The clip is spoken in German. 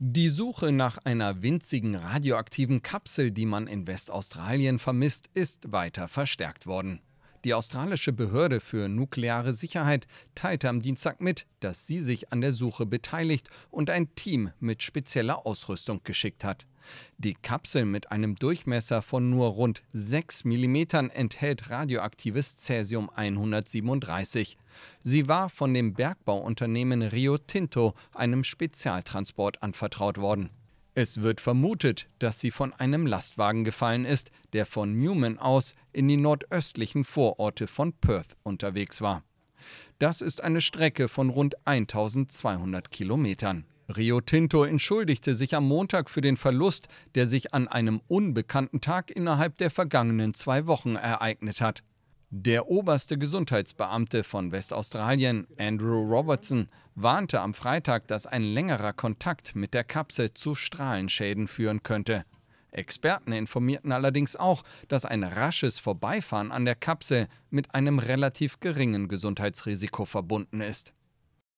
Die Suche nach einer winzigen radioaktiven Kapsel, die man in Westaustralien vermisst, ist weiter verstärkt worden. Die australische Behörde für nukleare Sicherheit teilte am Dienstag mit, dass sie sich an der Suche beteiligt und ein Team mit spezieller Ausrüstung geschickt hat. Die Kapsel mit einem Durchmesser von nur rund 6 mm enthält radioaktives Cäsium 137. Sie war von dem Bergbauunternehmen Rio Tinto einem Spezialtransport anvertraut worden. Es wird vermutet, dass sie von einem Lastwagen gefallen ist, der von Newman aus in die nordöstlichen Vororte von Perth unterwegs war. Das ist eine Strecke von rund 1200 Kilometern. Rio Tinto entschuldigte sich am Montag für den Verlust, der sich an einem unbekannten Tag innerhalb der vergangenen zwei Wochen ereignet hat. Der oberste Gesundheitsbeamte von Westaustralien, Andrew Robertson, warnte am Freitag, dass ein längerer Kontakt mit der Kapsel zu Strahlenschäden führen könnte. Experten informierten allerdings auch, dass ein rasches Vorbeifahren an der Kapsel mit einem relativ geringen Gesundheitsrisiko verbunden ist.